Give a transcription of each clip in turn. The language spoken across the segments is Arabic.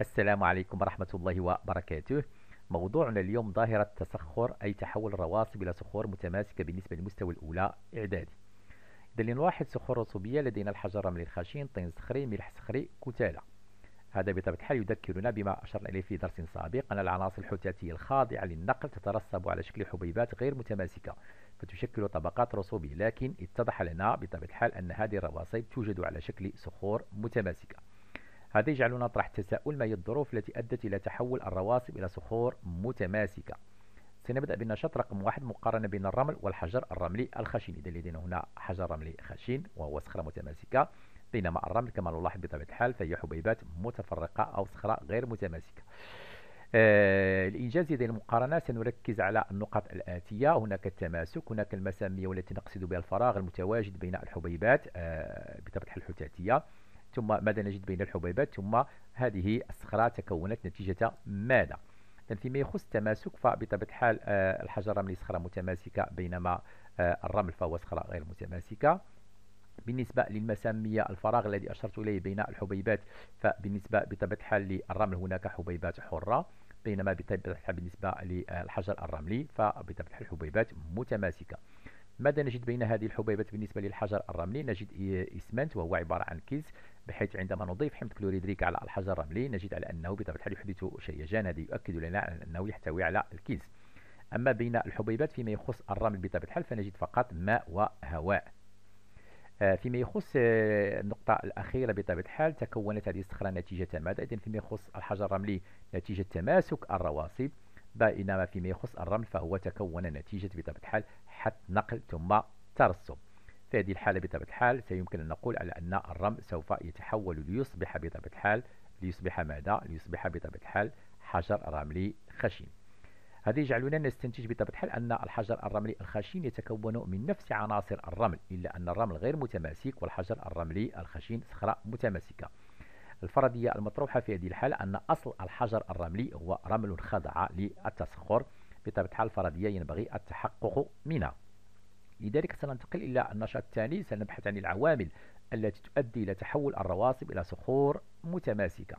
السلام عليكم ورحمة الله وبركاته موضوعنا اليوم ظاهرة تسخر أي تحول الرواسب إلى صخور متماسكة بالنسبة للمستوى الأولى إعدادي إذا لنلاحظ صخور رسوبية لدينا الحجر من الخشين طين صخري ملح صخري كتالة هذا بطبيعة الحال يذكرنا بما أشرنا إليه في درس سابق أن العناصر الحتاتية الخاضعة للنقل تترسب على شكل حبيبات غير متماسكة فتشكل طبقات رسوبية لكن اتضح لنا بطبيعة الحال أن هذه الرواسب توجد على شكل صخور متماسكة هذا يجعلنا نطرح التساؤل ما هي الظروف التي أدت إلى تحول الرواسب إلى صخور متماسكة سنبدأ بالنشاط رقم واحد مقارنة بين الرمل والحجر الرملي الخشن إذا لدينا هنا حجر رملي خشن وهو صخرة متماسكة بينما الرمل كما نلاحظ بطبيعة الحال فهي حبيبات متفرقة أو صخرة غير متماسكة آه الإنجاز لدى المقارنة سنركز على النقط الآتية هناك التماسك هناك المسامية والتي نقصد بها الفراغ المتواجد بين الحبيبات آه بطبيعة الحال الحتاتية ثم ماذا نجد بين الحبيبات ثم هذه الصخرة تكونت نتيجة ماذا إذن فيما يخص التماسك فبطبيعة الحال آه، الحجر الرملي صخرة متماسكة بينما آه، الرمل فهو صخرة غير متماسكة بالنسبة للمسامية الفراغ الذي أشرت إليه بين الحبيبات فبالنسبة بطبيعة الحال للرمل هناك حبيبات حرة بينما بطبيعة الحال بالنسبة للحجر الرملي فبطبيعة الحال الحبيبات متماسكة ماذا نجد بين هذه الحبيبات بالنسبة للحجر الرملي نجد إسمنت وهو عبارة عن كيس بحيث عندما نضيف حمض كلوريدريك على الحجر الرملي نجد على أنه بطبيعة الحال يحدث شيء جانبي يؤكد لنا على أنه يحتوي على الكيس أما بين الحبيبات فيما يخص الرمل بطبيعة الحال فنجد فقط ماء وهواء آه، فيما يخص آه، النقطة الأخيرة بطبيعة الحال تكونت هذه الصخرة نتيجة ماذا؟ إذن فيما يخص الحجر الرملي نتيجة تماسك الرواسب بينما فيما يخص الرمل فهو تكون نتيجة بطبيعة الحال حت نقل ثم ترسب في هذه الحالة بطبيعة الحال سيمكن أن نقول على أن الرمل سوف يتحول ليصبح بطبيعة الحال ليصبح ماذا؟ ليصبح بطبيعة الحال حجر رملي خشن هذا يجعلنا نستنتج بطبيعة الحال أن الحجر الرملي الخشين يتكون من نفس عناصر الرمل إلا أن الرمل غير متماسك والحجر الرملي الخشين صخرة متماسكة الفرضية المطروحة في هذه الحالة أن أصل الحجر الرملي هو رمل خضع للتصخر بطبيعة الحال الفرضية ينبغي التحقق منها لذلك سننتقل إلى النشاط الثاني سنبحث عن العوامل التي تؤدي إلى تحول الرواسب إلى صخور متماسكة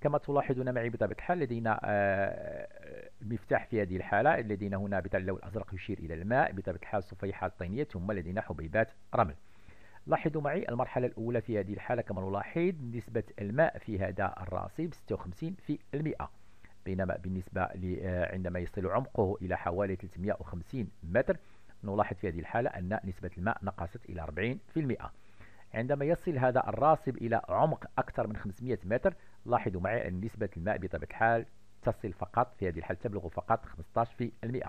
كما تلاحظون معي بطبيعة الحال لدينا آه، مفتاح في هذه الحالة لدينا هنا بتاع اللون الأزرق يشير إلى الماء بطبيعة الحال صفيحات طينية ثم لدينا حبيبات رمل لاحظوا معي المرحلة الأولى في هذه الحالة كما نلاحظ نسبة الماء في هذا الرصيف 56 في المئة بينما بالنسبة آه، عندما يصل عمقه إلى حوالي 350 متر نلاحظ في هذه الحالة أن نسبة الماء نقصت إلى 40% عندما يصل هذا الراسب إلى عمق أكثر من 500 متر لاحظوا معي أن نسبة الماء بطبيعة الحال تصل فقط في هذه الحالة تبلغ فقط 15%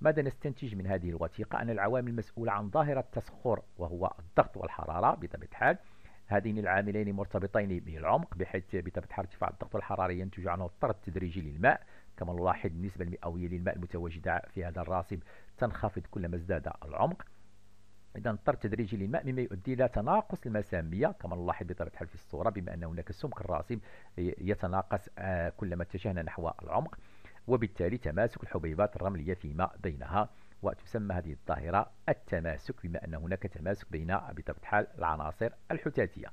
ماذا نستنتج من هذه الوثيقة أن العوامل المسؤولة عن ظاهرة التسخر وهو الضغط والحرارة بطبيعة الحال هذين العاملين مرتبطين بالعمق بحيث بطبيعة الحال ارتفاع الضغط الحراري ينتج عنه الطرد التدريجي للماء كما نلاحظ النسبة المئوية للماء المتواجدة في هذا الراسب تنخفض كلما ازداد العمق إذا اضطر تدريجي للماء مما يؤدي إلى تناقص المسامية كما نلاحظ بطبيعة الحال في الصورة بما أن هناك سمك الراسب يتناقص آه، كلما اتجهنا نحو العمق وبالتالي تماسك الحبيبات الرملية فيما بينها وتسمى هذه الظاهرة التماسك بما أن هناك تماسك بين بطبيعة الحال العناصر الحتاتية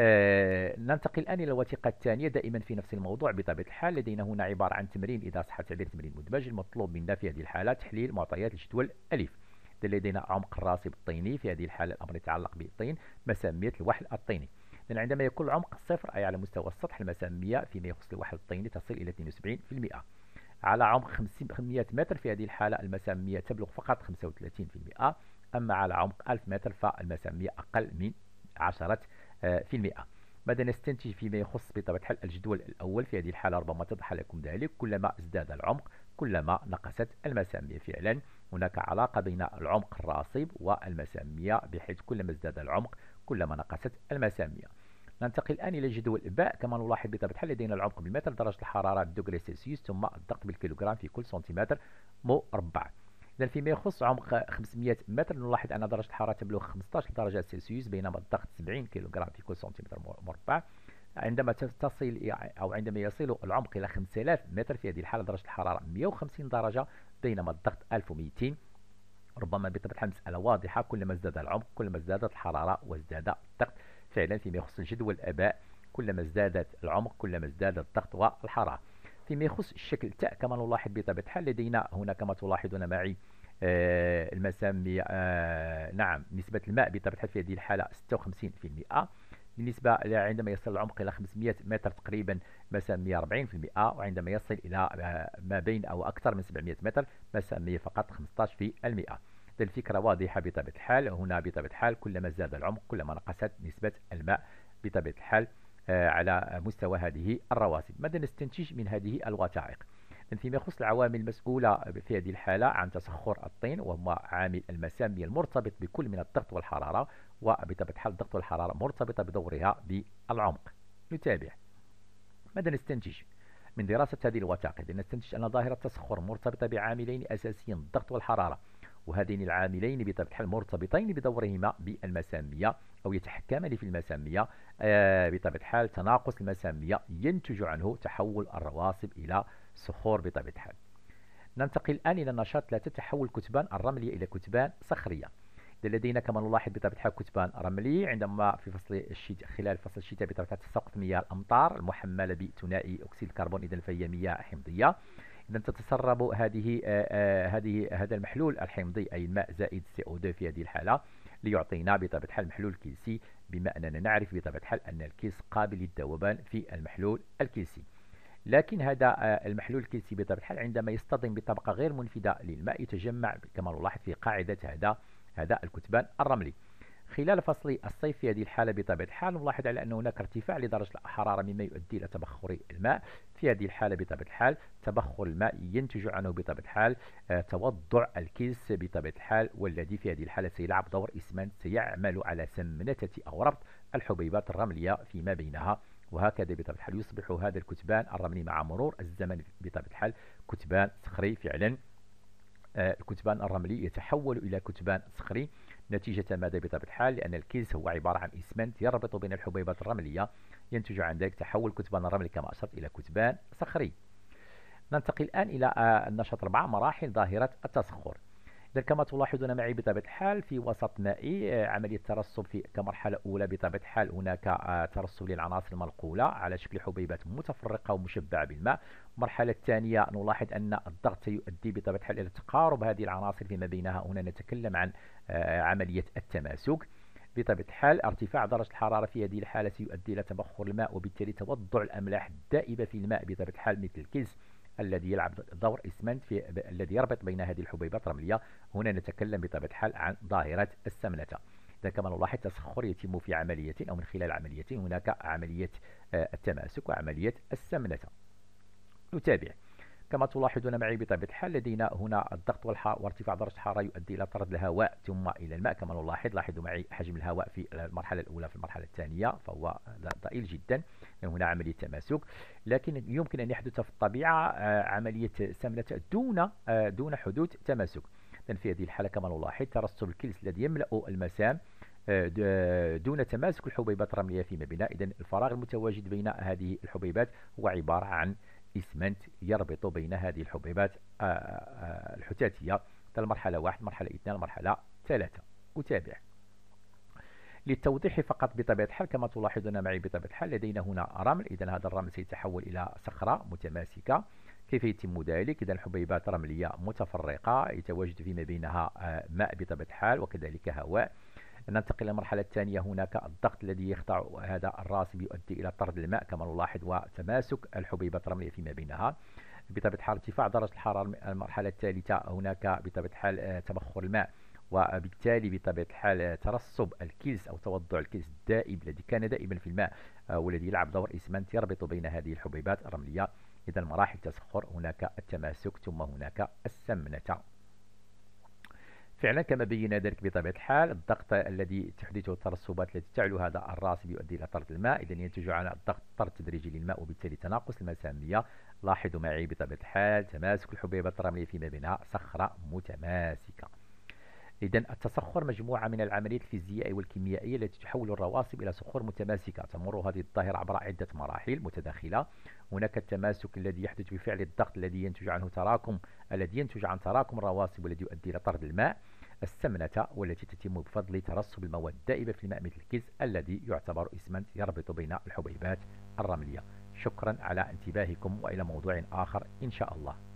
آه، ننتقل الآن إلى الوثيقة الثانية دائما في نفس الموضوع بطبيعة الحال لدينا هنا عبارة عن تمرين إذا صح التعبير تمرين مدمج المطلوب منا في هذه الحالة تحليل معطيات الجدول ألف لدينا عمق الراسب الطيني في هذه الحالة الأمر يتعلق بالطين مسامية الوحل الطيني لأن عندما يكون العمق صفر أي على مستوى السطح المسامية فيما يخص الوحل الطيني تصل إلى 72% على عمق 500 متر في هذه الحالة المسامية تبلغ فقط 35% أما على عمق 1000 متر فالمسامية أقل من 10 آه، في المئة ماذا نستنتج فيما يخص بطبيعة الحال الجدول الأول في هذه الحالة ربما تضح لكم ذلك كلما ازداد العمق كلما نقصت المسامية فعلا هناك علاقة بين العمق الراصب والمسامية بحيث كلما ازداد العمق كلما نقصت المسامية ننتقل الآن إلى جدول باء كما نلاحظ بطبيعة الحال لدينا العمق بالمتر درجة الحرارة بالدوغري سيلسيوس ثم الضغط بالكيلوغرام في كل سنتيمتر مربع إذا فيما يخص عمق 500 متر نلاحظ أن درجة الحرارة تبلغ 15 درجة سلسيوس بينما الضغط 70 كيلوغرام في كل سنتيمتر مربع عندما تصل أو عندما يصل العمق إلى 5000 متر في هذه الحالة درجة الحرارة 150 درجة بينما الضغط 1200 ربما بطبيعة الحال مسألة واضحة كلما ازداد العمق كلما ازدادت الحرارة وازداد الضغط فعلا فيما يخص الجدول الآباء كلما ازدادت العمق كلما ازداد الضغط والحرارة فيما يخص الشكل تاع كما نلاحظ بطبيعه الحال لدينا هنا كما تلاحظون معي آه المسامي آه نعم نسبة الماء بطبيعة الحال في هذه الحالة 56% بالنسبة عندما يصل العمق إلى 500 متر تقريبا مسامية 40% وعندما يصل إلى آه، ما بين أو أكثر من 700 متر مسامية فقط 15% الفكرة واضحة بطبيعة الحال هنا بطبيعة الحال كلما زاد العمق كلما نقصت نسبة الماء بطبيعة الحال آه، على مستوى هذه الرواسب ماذا نستنتج من هذه الوثائق فيما يخص العوامل المسؤولة في هذه الحالة عن تسخر الطين وهما عامل المسامي المرتبط بكل من الضغط والحرارة وبطبيعة الحال الضغط والحرارة مرتبطة بدورها بالعمق نتابع ماذا نستنتج من دراسة هذه الوثائق نستنتج أن ظاهرة التسخر مرتبطة بعاملين أساسيين الضغط والحرارة وهذين العاملين بطبيعة الحال مرتبطين بدورهما بالمسامية أو يتحكم لي في المسامية آه، بطبيعة الحال تناقص المسامية ينتج عنه تحول الرواسب إلى صخور بطبيعة الحال ننتقل الآن إلى نشاط لا تحول كتبان الرملية إلى كتبان صخرية لدينا كما نلاحظ بطبيعة الحال كتبان رملي عندما في فصل الشتاء خلال فصل الشتاء بطبيعة الحال تساقط مياه الأمطار المحملة بثنائي أكسيد الكربون إذا فهي مياه حمضية إذا تتسرب هذه آآ آه، آآ آه، هذه هذا المحلول الحمضي أي الماء زائد CO2 في هذه الحالة ليعطينا بطبيعة الحال محلول كيسي بما أننا نعرف بطبيعة الحال أن الكيس قابل للذوبان في المحلول الكيسي لكن هذا آه، المحلول الكيسي بطبيعة الحال عندما يصطدم بطبقة غير منفذة للماء يتجمع كما نلاحظ في قاعدة هذا هذا الكتبان الرملي خلال فصل الصيف في هذه الحالة بطبيعة الحال نلاحظ على أن هناك ارتفاع لدرجة الحرارة مما يؤدي إلى تبخر الماء في هذه الحالة بطبيعة الحال تبخر الماء ينتج عنه بطبيعة الحال آه، توضع الكيس بطبيعة الحال والذي في هذه الحالة سيلعب دور إسمان سيعمل على سمنتة أو ربط الحبيبات الرملية فيما بينها وهكذا بطبيعة الحال يصبح هذا الكتبان الرملي مع مرور الزمن بطبيعة الحال كتبان صخري فعلا آه، الكتبان الرملي يتحول إلى كتبان صخري نتيجة ماذا بطبيعة الحال لأن الكيس هو عبارة عن إسمنت يربط بين الحبيبات الرملية ينتج عن ذلك تحول كتبان الرمل كما أشرت إلى كتبان صخري ننتقل الآن إلى آه، النشاط أربعة مراحل ظاهرة التصخر إذا كما تلاحظون معي بطبيعة الحال في وسط مائي آه، عملية ترسب في كمرحلة أولى بطبيعة الحال هناك آه، ترسب للعناصر المنقولة على شكل حبيبات متفرقة ومشبعة بالماء المرحلة الثانية نلاحظ أن الضغط سيؤدي بطبيعة الحال إلى تقارب هذه العناصر فيما بينها هنا نتكلم عن آه، عملية التماسك بطبيعة الحال ارتفاع درجة الحرارة في هذه الحالة سيؤدي إلى تبخر الماء وبالتالي توضع الأملاح الدائبة في الماء بطبيعة الحال مثل الكز الذي يلعب دور اسمنت في الذي يربط بين هذه الحبيبات الرمليه هنا نتكلم بطبيعه الحال عن ظاهره السمنه إذا كما نلاحظ التسخر يتم في عمليتين أو من خلال عمليتين هناك عملية آه، التماسك وعملية السمنة نتابع كما تلاحظون معي بطبيعة الحال لدينا هنا الضغط والحاء وارتفاع درجة الحرارة يؤدي إلى طرد الهواء ثم إلى الماء كما نلاحظ لاحظوا معي حجم الهواء في المرحلة الأولى في المرحلة الثانية فهو ضئيل جدا هنا عملية تماسك لكن يمكن أن يحدث في الطبيعة آه، عملية سمنة دون آه، دون حدوث تماسك في هذه الحالة كما نلاحظ ترسب الكلس الذي يملأ المسام آه، دون تماسك الحبيبات الرملية فيما بنا إذا الفراغ المتواجد بين هذه الحبيبات هو عبارة عن اسمنت يربط بين هذه الحبيبات آه، آه، آه، الحتاتية المرحلة واحد مرحلة اثنان مرحلة ثلاثة أتابع للتوضيح فقط بطبيعة الحال كما تلاحظون معي بطبيعة الحال لدينا هنا رمل إذا هذا الرمل سيتحول إلى صخرة متماسكة كيف يتم ذلك إذا الحبيبات رملية متفرقة يتواجد فيما بينها ماء بطبيعة الحال وكذلك هواء ننتقل إلى المرحلة الثانية هناك الضغط الذي يخضع هذا الرأس يؤدي إلى طرد الماء كما نلاحظ وتماسك الحبيبة الرملية فيما بينها بطبيعة الحال ارتفاع درجة الحرارة المرحلة الثالثة هناك بطبيعة الحال تبخر الماء وبالتالي بطبيعة الحال ترسب الكلس أو توضع الكلس الدائب الذي كان دائما في الماء والذي يلعب دور إسمنت يربط بين هذه الحبيبات الرملية إذا مراحل تسخر هناك التماسك ثم هناك السمنة فعلا كما بينا ذلك بطبيعة الحال الضغط الذي تحدثه الترسبات التي تعلو هذا الراس يؤدي إلى طرد الماء إذا ينتج عن الضغط طرد تدريجي للماء وبالتالي تناقص المسامية لاحظوا معي بطبيعة الحال تماسك الحبيبة الرملية فيما بينها صخرة متماسكة إذا التصخر مجموعة من العمليات الفيزيائية والكيميائية التي تحول الرواسب إلى صخور متماسكة تمر هذه الظاهرة عبر عدة مراحل متداخلة هناك التماسك الذي يحدث بفعل الضغط الذي ينتج عنه تراكم الذي ينتج عن تراكم الرواسب والذي يؤدي إلى طرد الماء السمنة والتي تتم بفضل ترسب المواد الدائبة في الماء مثل الكز الذي يعتبر اسما يربط بين الحبيبات الرملية شكرا على انتباهكم وإلى موضوع آخر إن شاء الله